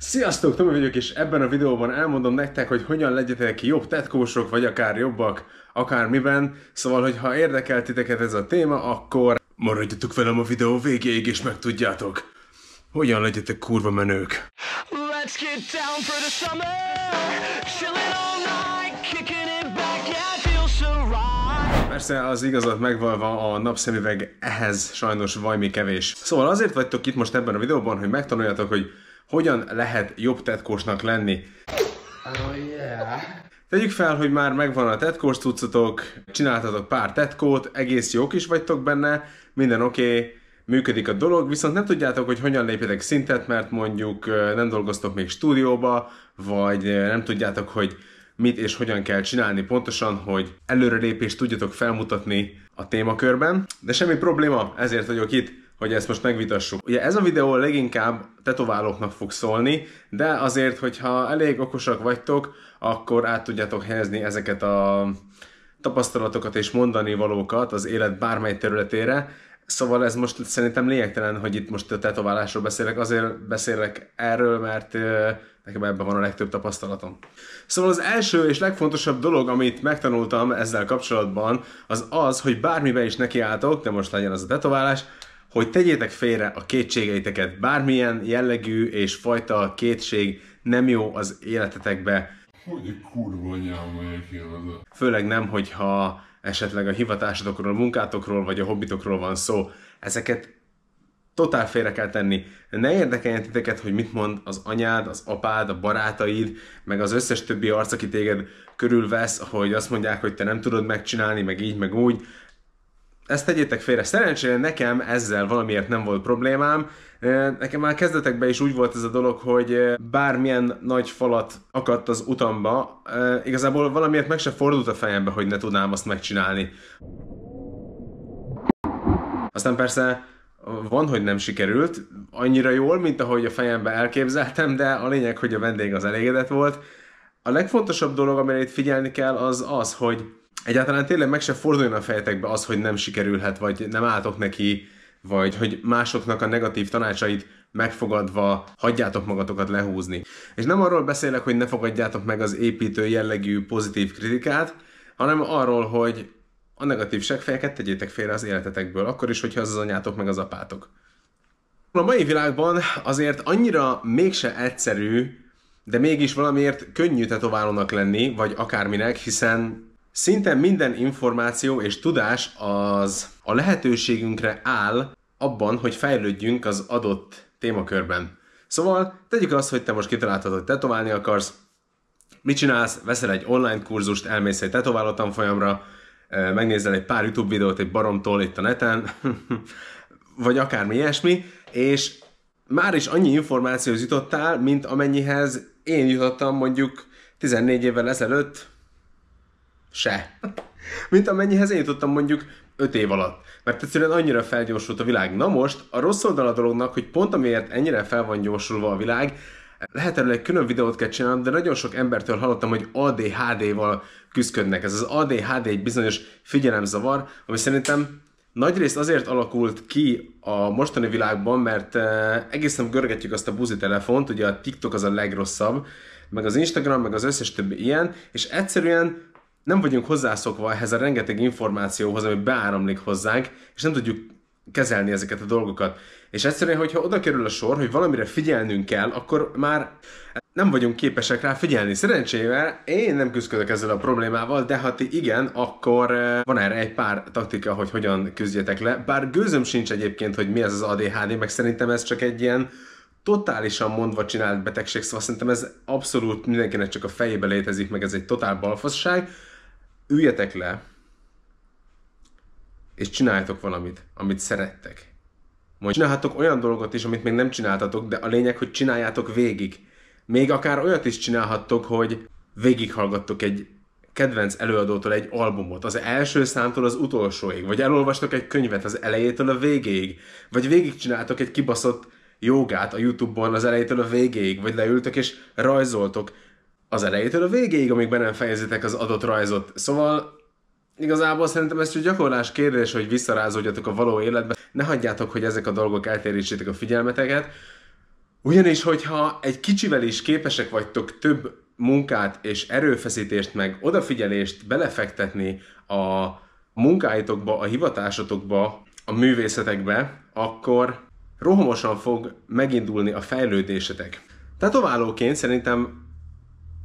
Sziasztok, Tomi vagyok, és ebben a videóban elmondom nektek, hogy hogyan legyetek jobb tetkósok, vagy akár jobbak, akár miben. Szóval, hogy ha érdekel titeket ez a téma, akkor maradjatok velem a videó végéig, és megtudjátok, hogyan legyetek kurva menők. Let's get down for the summer, all night, it back, yeah, feel so right. Persze az igazat megvalva a napszemüveg ehhez sajnos vajmi kevés. Szóval azért vagytok itt most ebben a videóban, hogy megtanuljatok, hogy hogyan lehet jobb tetkósnak lenni. Oh, yeah. Tegyük fel, hogy már megvan a tetkós cuccotok, csináltatok pár tetkót, egész jók is vagytok benne, minden oké, okay, működik a dolog, viszont nem tudjátok, hogy hogyan lépjetek szintet, mert mondjuk nem dolgoztok még stúdióba, vagy nem tudjátok, hogy mit és hogyan kell csinálni pontosan, hogy előrelépést tudjatok felmutatni a témakörben. De semmi probléma, ezért vagyok itt hogy ezt most megvitassuk. Ugye ez a videó leginkább tetoválóknak fog szólni, de azért, hogyha elég okosak vagytok, akkor át tudjátok helyezni ezeket a tapasztalatokat és mondani valókat az élet bármely területére, Szóval ez most szerintem lényegtelen, hogy itt most a tetoválásról beszélek, azért beszélek erről, mert nekem ebben van a legtöbb tapasztalatom. Szóval az első és legfontosabb dolog, amit megtanultam ezzel kapcsolatban, az az, hogy bármibe is nekiálltok, de most legyen az a tetoválás, hogy tegyétek félre a kétségeiteket, bármilyen jellegű és fajta kétség nem jó az életetekbe. Hogy egy kurva anyám Főleg nem, hogyha esetleg a hivatásokról, a munkátokról vagy a hobbitokról van szó. Ezeket totál félre kell tenni. Ne érdekeljen titeket, hogy mit mond az anyád, az apád, a barátaid, meg az összes többi arc, aki téged körülvesz, hogy azt mondják, hogy te nem tudod megcsinálni, meg így, meg úgy ezt tegyétek félre. Szerencsére nekem ezzel valamiért nem volt problémám. Nekem már kezdetekben is úgy volt ez a dolog, hogy bármilyen nagy falat akadt az utamba, igazából valamiért meg se fordult a fejembe, hogy ne tudnám azt megcsinálni. Aztán persze van, hogy nem sikerült annyira jól, mint ahogy a fejembe elképzeltem, de a lényeg, hogy a vendég az elégedett volt. A legfontosabb dolog, amire itt figyelni kell, az az, hogy egyáltalán tényleg meg se forduljon a fejetekbe az, hogy nem sikerülhet, vagy nem álltok neki, vagy hogy másoknak a negatív tanácsait megfogadva hagyjátok magatokat lehúzni. És nem arról beszélek, hogy ne fogadjátok meg az építő jellegű pozitív kritikát, hanem arról, hogy a negatív seggfejeket tegyétek félre az életetekből, akkor is, hogyha az az anyátok meg az apátok. A mai világban azért annyira mégse egyszerű, de mégis valamiért könnyű tetoválónak lenni, vagy akárminek, hiszen Szinte minden információ és tudás az a lehetőségünkre áll abban, hogy fejlődjünk az adott témakörben. Szóval tegyük azt, hogy te most kitaláltad, hogy tetoválni akarsz, mit csinálsz, veszel egy online kurzust, elmész egy tetováló tanfolyamra, megnézel egy pár YouTube videót egy baromtól itt a neten, vagy akármi ilyesmi, és már is annyi információhoz jutottál, mint amennyihez én jutottam mondjuk 14 évvel ezelőtt, se. Mint amennyihez én jutottam mondjuk 5 év alatt. Mert egyszerűen annyira felgyorsult a világ. Na most, a rossz oldal a dolognak, hogy pont amiért ennyire fel van gyorsulva a világ, lehet erről egy külön videót kell csinálnom, de nagyon sok embertől hallottam, hogy ADHD-val küzdködnek. Ez az ADHD egy bizonyos figyelemzavar, ami szerintem nagyrészt azért alakult ki a mostani világban, mert eh, egészen görgetjük azt a buzi telefont, ugye a TikTok az a legrosszabb, meg az Instagram, meg az összes többi ilyen, és egyszerűen nem vagyunk hozzászokva ehhez a rengeteg információhoz, ami beáramlik hozzánk, és nem tudjuk kezelni ezeket a dolgokat. És egyszerűen, hogyha oda kerül a sor, hogy valamire figyelnünk kell, akkor már nem vagyunk képesek rá figyelni. Szerencsével én nem küzdök ezzel a problémával, de ha ti igen, akkor eh, van erre egy pár taktika, hogy hogyan küzdjetek le. Bár gőzöm sincs egyébként, hogy mi ez az ADHD, meg szerintem ez csak egy ilyen totálisan mondva csinált betegség, szóval szerintem ez abszolút mindenkinek csak a fejébe létezik, meg ez egy totál balfasság, üljetek le, és csináljatok valamit, amit szerettek. Majd csinálhatok olyan dolgot is, amit még nem csináltatok, de a lényeg, hogy csináljátok végig. Még akár olyat is csinálhattok, hogy végighallgattok egy kedvenc előadótól egy albumot, az első számtól az utolsóig, vagy elolvastok egy könyvet az elejétől a végéig, vagy végigcsináltok egy kibaszott jogát a Youtube-on az elejétől a végéig, vagy leültök és rajzoltok, az elejétől a végéig, amíg be nem fejezitek az adott rajzot. Szóval igazából szerintem ez csak gyakorlás kérdés, hogy visszarázódjatok a való életbe. Ne hagyjátok, hogy ezek a dolgok eltérítsétek a figyelmeteket. Ugyanis, hogyha egy kicsivel is képesek vagytok több munkát és erőfeszítést meg odafigyelést belefektetni a munkáitokba, a hivatásotokba, a művészetekbe, akkor rohamosan fog megindulni a fejlődésetek. Tetoválóként szerintem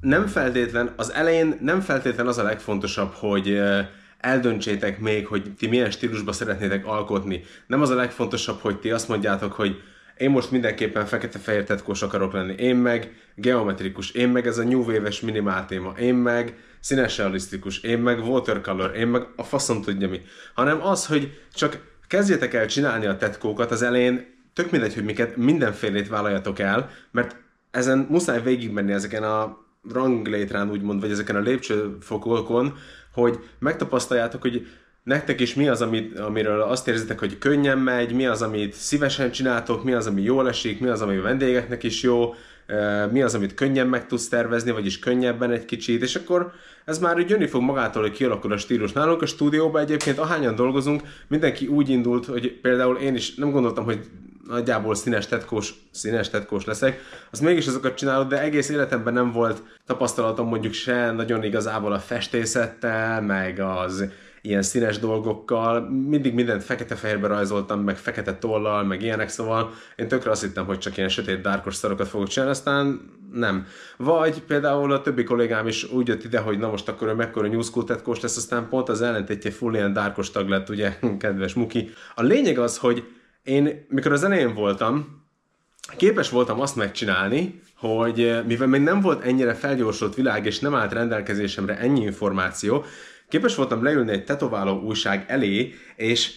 nem feltétlen, az elején nem feltétlen az a legfontosabb, hogy eldöntsétek még, hogy ti milyen stílusba szeretnétek alkotni. Nem az a legfontosabb, hogy ti azt mondjátok, hogy én most mindenképpen fekete-fehér tetkós akarok lenni, én meg geometrikus, én meg ez a new wave-es minimál téma, én meg színes realisztikus, én meg watercolor, én meg a faszom tudja mi. Hanem az, hogy csak kezdjetek el csinálni a tetkókat az elején, tök mindegy, hogy miket, mindenfélét vállaljatok el, mert ezen muszáj végigmenni ezeken a ranglétrán úgymond, vagy ezeken a lépcsőfokokon, hogy megtapasztaljátok, hogy nektek is mi az, amit, amiről azt érzitek, hogy könnyen megy, mi az, amit szívesen csináltok, mi az, ami jól esik, mi az, ami vendégeknek is jó, mi az, amit könnyen meg tudsz tervezni, vagyis könnyebben egy kicsit, és akkor ez már úgy jönni fog magától, hogy kialakul a stílus. Nálunk a stúdióban egyébként ahányan dolgozunk, mindenki úgy indult, hogy például én is nem gondoltam, hogy nagyjából színes tetkós, színes tetkós leszek, az mégis azokat csinálod, de egész életemben nem volt tapasztalatom mondjuk se nagyon igazából a festészettel, meg az ilyen színes dolgokkal, mindig mindent fekete-fehérbe rajzoltam, meg fekete tollal, meg ilyenek, szóval én tökre azt hittem, hogy csak ilyen sötét, dárkos szarokat fogok csinálni, aztán nem. Vagy például a többi kollégám is úgy jött ide, hogy na most akkor ő mekkora New School tetkós lesz, aztán pont az ellentétje full ilyen dárkos tag lett, ugye, kedves Muki. A lényeg az, hogy én, mikor az zenén voltam, képes voltam azt megcsinálni, hogy mivel még nem volt ennyire felgyorsult világ, és nem állt rendelkezésemre ennyi információ, Képes voltam leülni egy tetováló újság elé, és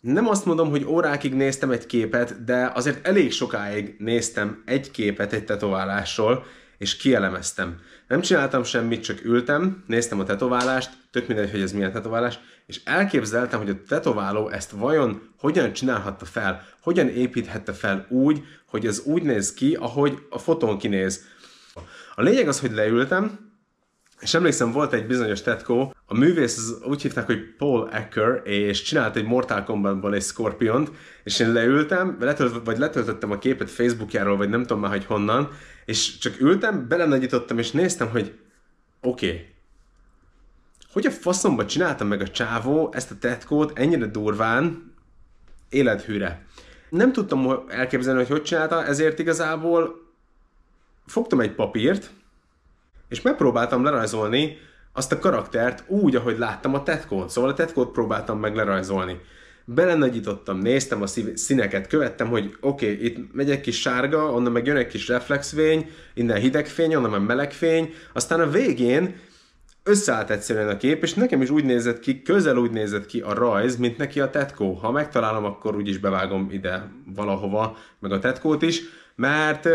nem azt mondom, hogy órákig néztem egy képet, de azért elég sokáig néztem egy képet egy tetoválásról, és kielemeztem. Nem csináltam semmit, csak ültem, néztem a tetoválást, tök mindegy, hogy ez milyen tetoválás, és elképzeltem, hogy a tetováló ezt vajon hogyan csinálhatta fel, hogyan építhette fel úgy, hogy ez úgy néz ki, ahogy a fotón kinéz. A lényeg az, hogy leültem, és emlékszem, volt egy bizonyos tetkó, a művész úgy hívták, hogy Paul Ecker, és csinált egy Mortal Kombatból egy Scorpiont, és én leültem, letölt, vagy letöltöttem a képet Facebookjáról, vagy nem tudom már, hogy honnan, és csak ültem, belenagyítottam, és néztem, hogy oké, okay, hogy a faszomba csináltam meg a csávó ezt a tetkót ennyire durván, élethűre. Nem tudtam elképzelni, hogy hogy csinálta, ezért igazából fogtam egy papírt, és megpróbáltam lerajzolni azt a karaktert úgy, ahogy láttam a tetkót. Szóval a tetkót próbáltam meg lerajzolni. Belenagyítottam, néztem a színeket, követtem, hogy oké, okay, itt megy egy kis sárga, onnan meg jön egy kis reflexfény, innen hidegfény, onnan meg melegfény, aztán a végén összeállt egyszerűen a kép, és nekem is úgy nézett ki, közel úgy nézett ki a rajz, mint neki a tetkó. Ha megtalálom, akkor úgyis bevágom ide valahova, meg a tetkót is, mert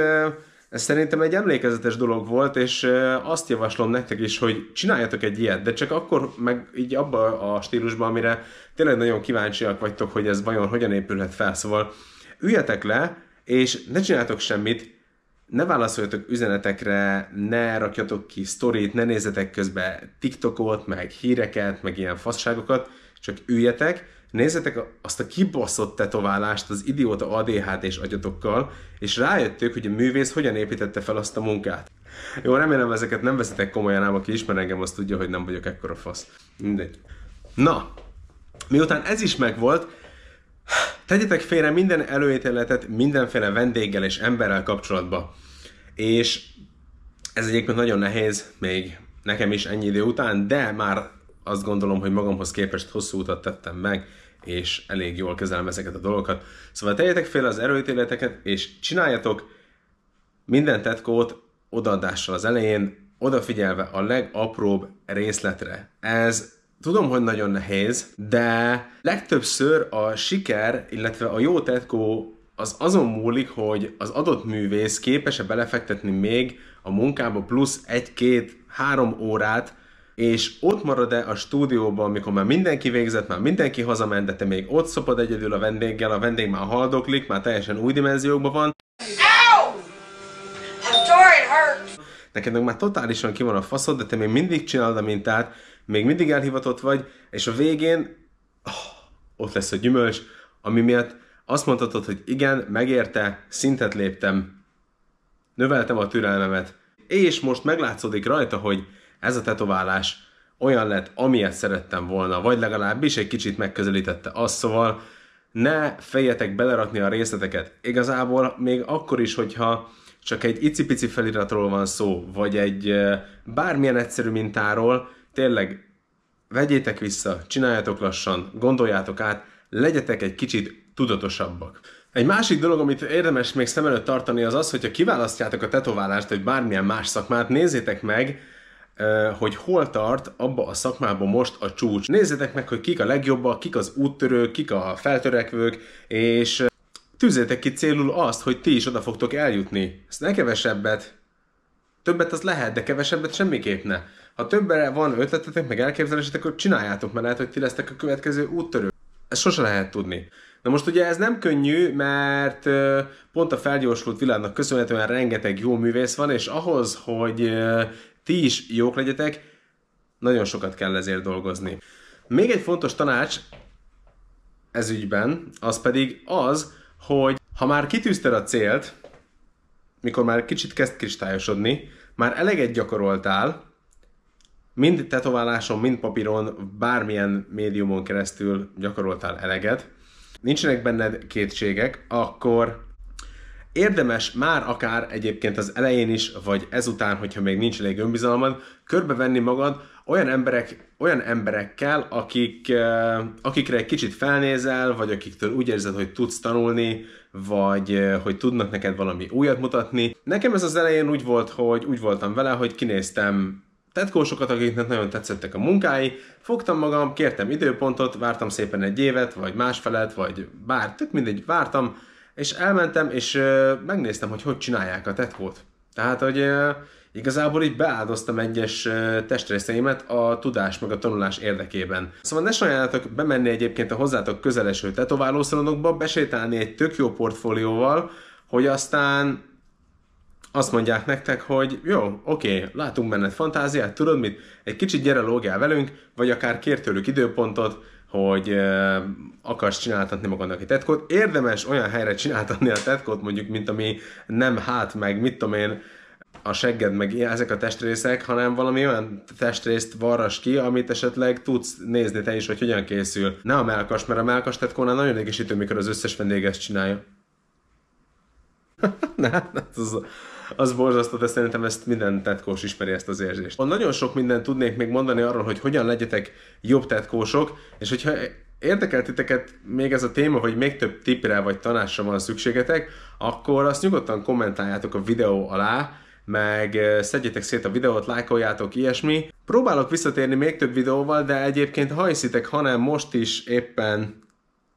ez szerintem egy emlékezetes dolog volt, és azt javaslom nektek is, hogy csináljatok egy ilyet, de csak akkor, meg így abba a stílusban, amire tényleg nagyon kíváncsiak vagytok, hogy ez vajon hogyan épülhet fel. Szóval üljetek le, és ne csináltok semmit, ne válaszoljatok üzenetekre, ne rakjatok ki sztorit, ne nézzetek közben TikTokot, meg híreket, meg ilyen fasságokat, csak üljetek, nézzetek azt a kibaszott tetoválást az idióta ADHD és agyatokkal, és rájöttük, hogy a művész hogyan építette fel azt a munkát. Jó, remélem ezeket nem veszitek komolyan, ám aki ismer engem, azt tudja, hogy nem vagyok ekkora fasz. Mindegy. Na, miután ez is megvolt, tegyetek félre minden előítéletet mindenféle vendéggel és emberrel kapcsolatba. És ez egyébként nagyon nehéz, még nekem is ennyi idő után, de már azt gondolom, hogy magamhoz képest hosszú utat tettem meg, és elég jól kezelem ezeket a dolgokat. Szóval tegyetek fél az erőítéleteket, és csináljatok minden tetkót odaadással az elején, odafigyelve a legapróbb részletre. Ez tudom, hogy nagyon nehéz, de legtöbbször a siker, illetve a jó tetkó az azon múlik, hogy az adott művész képes-e belefektetni még a munkába plusz egy-két, három órát, és ott marad-e a stúdióban, amikor már mindenki végzett, már mindenki hazament, de te még ott szopad egyedül a vendéggel, a vendég már haldoklik, már teljesen új dimenziókban van. Ow! it hurts. Neked meg már totálisan ki van a faszod, de te még mindig csinálod a mintát, még mindig elhivatott vagy, és a végén oh, ott lesz a gyümölcs, ami miatt azt mondhatod, hogy igen, megérte, szintet léptem, növeltem a türelmemet, és most meglátszódik rajta, hogy ez a tetoválás olyan lett, amilyet szerettem volna, vagy legalábbis egy kicsit megközelítette azt, szóval ne fejetek belerakni a részleteket. Igazából még akkor is, hogyha csak egy icipici feliratról van szó, vagy egy bármilyen egyszerű mintáról, tényleg vegyétek vissza, csináljátok lassan, gondoljátok át, legyetek egy kicsit tudatosabbak. Egy másik dolog, amit érdemes még szem előtt tartani, az az, hogyha kiválasztjátok a tetoválást, vagy bármilyen más szakmát, nézzétek meg, hogy hol tart abba a szakmában most a csúcs. Nézzétek meg, hogy kik a legjobbak, kik az úttörők, kik a feltörekvők, és tűzzétek ki célul azt, hogy ti is oda fogtok eljutni. Ezt ne kevesebbet. Többet az lehet, de kevesebbet semmiképp ne. Ha többre van ötletetek, meg elképzelésetek, akkor csináljátok, mert lehet, hogy ti lesztek a következő úttörők. Ezt sose lehet tudni. Na most ugye ez nem könnyű, mert pont a felgyorsult világnak köszönhetően rengeteg jó művész van, és ahhoz, hogy ti is jók legyetek, nagyon sokat kell ezért dolgozni. Még egy fontos tanács ez ügyben, az pedig az, hogy ha már kitűzted a célt, mikor már kicsit kezd kristályosodni, már eleget gyakoroltál, mind tetováláson, mind papíron, bármilyen médiumon keresztül gyakoroltál eleget, nincsenek benned kétségek, akkor érdemes már akár egyébként az elején is, vagy ezután, hogyha még nincs elég önbizalmad, körbevenni magad olyan, emberek, olyan emberekkel, akik, eh, akikre egy kicsit felnézel, vagy akiktől úgy érzed, hogy tudsz tanulni, vagy eh, hogy tudnak neked valami újat mutatni. Nekem ez az elején úgy volt, hogy úgy voltam vele, hogy kinéztem tetkósokat, akiknek nagyon tetszettek a munkái, fogtam magam, kértem időpontot, vártam szépen egy évet, vagy másfelet, vagy bár, tök mindegy, vártam, és elmentem, és megnéztem, hogy hogy csinálják a tetkót. Tehát, hogy igazából így beáldoztam egyes testrészeimet a tudás meg a tanulás érdekében. Szóval ne sajnáljátok bemenni egyébként a hozzátok közeleső tetoválószalonokba, besétálni egy tök jó portfólióval, hogy aztán azt mondják nektek, hogy jó, oké, látunk benned fantáziát, tudod mit, egy kicsit gyere lógjál velünk, vagy akár kér tőlük időpontot, hogy uh, akarsz csináltatni magadnak egy tetkót. Érdemes olyan helyre csináltatni a tetkót, mondjuk, mint ami nem hát, meg mit tudom én, a segged, meg ezek a testrészek, hanem valami olyan testrészt varras ki, amit esetleg tudsz nézni te is, hogy hogyan készül. Ne a melkas, mert a melkas tetkónál nagyon idegesítő, mikor az összes vendég ezt csinálja. ne, hát ez az, az borzasztó, de szerintem ezt minden tetkós ismeri ezt az érzést. Nagyon sok mindent tudnék még mondani arról, hogy hogyan legyetek jobb tetkósok, és hogyha érdekeltiteket még ez a téma, vagy még több tippre vagy tanásra van szükségetek, akkor azt nyugodtan kommentáljátok a videó alá, meg szedjetek szét a videót, lájkoljátok, ilyesmi. Próbálok visszatérni még több videóval, de egyébként ha hiszitek, hanem most is éppen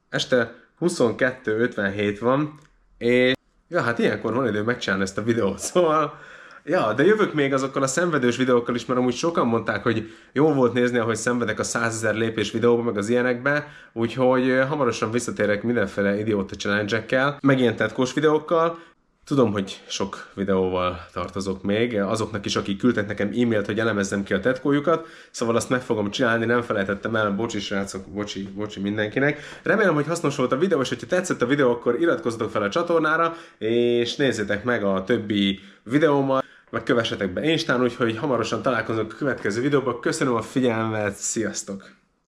este 22.57 van, és Ja, hát ilyenkor van idő megcsinálni ezt a videót, szóval... Ja, de jövök még azokkal a szenvedős videókkal is, mert amúgy sokan mondták, hogy jó volt nézni, ahogy szenvedek a 100 ezer lépés videóban, meg az ilyenekbe, úgyhogy eh, hamarosan visszatérek mindenféle idióta challenge-ekkel, meg ilyen tetkós videókkal, Tudom, hogy sok videóval tartozok még, azoknak is, akik küldtek nekem e-mailt, hogy elemezzem ki a tetkójukat, szóval azt meg fogom csinálni, nem felejtettem el, bocsi srácok, bocsi, bocsi mindenkinek. Remélem, hogy hasznos volt a videó, és hogyha tetszett a videó, akkor iratkozzatok fel a csatornára, és nézzétek meg a többi videómat, meg kövessetek be Instán, úgyhogy hamarosan találkozunk a következő videóban. Köszönöm a figyelmet, sziasztok!